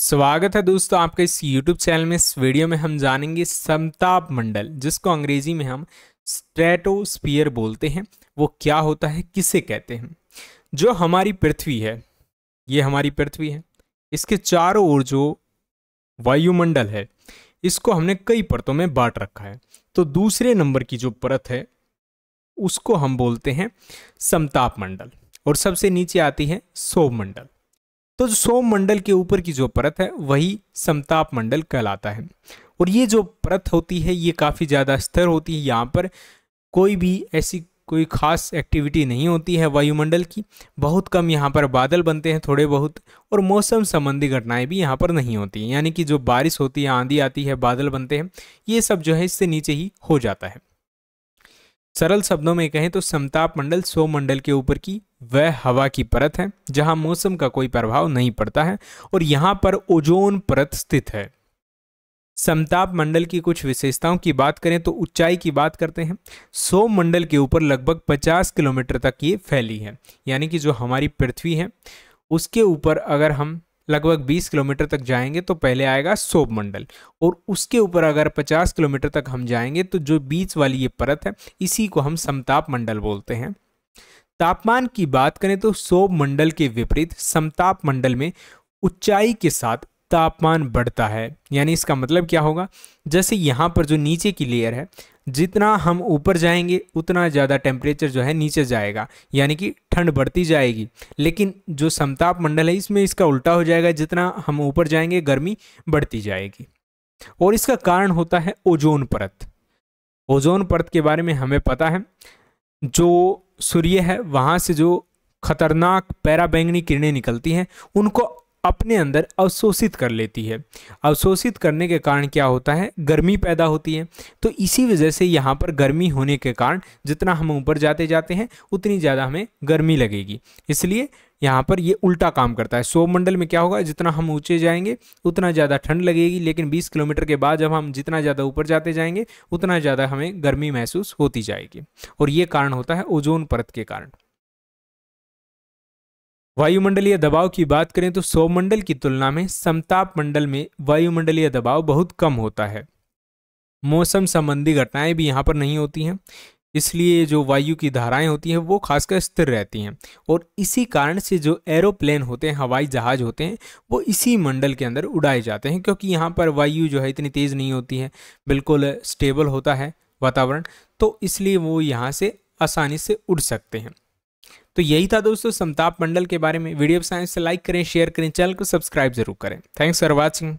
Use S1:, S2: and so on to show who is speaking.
S1: स्वागत है दोस्तों आपके इस YouTube चैनल में इस वीडियो में हम जानेंगे समताप मंडल जिसको अंग्रेजी में हम स्ट्रेटोस्पियर बोलते हैं वो क्या होता है किसे कहते हैं जो हमारी पृथ्वी है ये हमारी पृथ्वी है इसके चारों ओर जो वायुमंडल है इसको हमने कई परतों में बांट रखा है तो दूसरे नंबर की जो परत है उसको हम बोलते हैं समताप मंडल और सबसे नीचे आती है सोमंडल तो जो सोम मंडल के ऊपर की जो परत है वही समताप मंडल कहलाता है और ये जो परत होती है ये काफ़ी ज़्यादा स्थिर होती है यहाँ पर कोई भी ऐसी कोई खास एक्टिविटी नहीं होती है वायुमंडल की बहुत कम यहाँ पर बादल बनते हैं थोड़े बहुत और मौसम संबंधी घटनाएं भी यहाँ पर नहीं होती हैं यानी कि जो बारिश होती है आंधी आती है बादल बनते हैं ये सब जो है इससे नीचे ही हो जाता है सरल शब्दों में कहें तो समताप मंडल मंडल के ऊपर की वह हवा की परत है जहां मौसम का कोई प्रभाव नहीं पड़ता है और यहां पर ओजोन परत स्थित है समताप मंडल की कुछ विशेषताओं की बात करें तो ऊंचाई की बात करते हैं सो मंडल के ऊपर लगभग 50 किलोमीटर तक ये फैली है यानी कि जो हमारी पृथ्वी है उसके ऊपर अगर हम लगभग 20 किलोमीटर तक जाएंगे तो पहले आएगा सोप मंडल और उसके ऊपर अगर 50 किलोमीटर तक हम जाएंगे तो जो बीच वाली ये परत है इसी को हम समताप मंडल बोलते हैं तापमान की बात करें तो सोप मंडल के विपरीत समताप मंडल में ऊंचाई के साथ तापमान बढ़ता है यानी इसका मतलब क्या होगा जैसे यहाँ पर जो नीचे की लेयर है जितना हम ऊपर जाएंगे उतना ज़्यादा टेम्परेचर जो है नीचे जाएगा यानी कि ठंड बढ़ती जाएगी लेकिन जो समताप मंडल है इसमें इसका उल्टा हो जाएगा जितना हम ऊपर जाएंगे गर्मी बढ़ती जाएगी और इसका कारण होता है ओजोन परत ओजोन परत के बारे में हमें पता है जो सूर्य है वहाँ से जो खतरनाक पैराबैंगनी किरणें निकलती हैं उनको अपने अंदर अवशोषित कर लेती है अवशोषित करने के कारण क्या होता है गर्मी पैदा होती है तो इसी वजह से यहाँ पर गर्मी होने के कारण जितना हम ऊपर जाते जाते हैं उतनी ज़्यादा हमें गर्मी लगेगी इसलिए यहाँ पर ये उल्टा काम करता है सोमंडल में क्या होगा जितना हम ऊंचे जाएंगे उतना ज़्यादा ठंड लगेगी लेकिन 20 किलोमीटर के बाद जब हम जितना ज़्यादा ऊपर जाते जाएंगे उतना ज़्यादा हमें गर्मी महसूस होती जाएगी और ये कारण होता है ओजोन परत के कारण वायुमंडलीय दबाव की बात करें तो सौमंडल की तुलना में समताप मंडल में वायुमंडलीय दबाव बहुत कम होता है मौसम संबंधी घटनाएं भी यहाँ पर नहीं होती हैं इसलिए जो वायु की धाराएं होती हैं वो खासकर स्थिर रहती हैं और इसी कारण से जो एरोप्लेन होते हैं हवाई जहाज होते हैं वो इसी मंडल के अंदर उड़ाए जाते हैं क्योंकि यहाँ पर वायु जो है इतनी तेज़ नहीं होती है बिल्कुल स्टेबल होता है वातावरण तो इसलिए वो यहाँ से आसानी से उड़ सकते हैं तो यही था दोस्तों समताप मंडल के बारे में वीडियो साइंस से तो लाइक करें शेयर करें चैनल को सब्सक्राइब जरूर करें थैंक्स फॉर वॉचिंग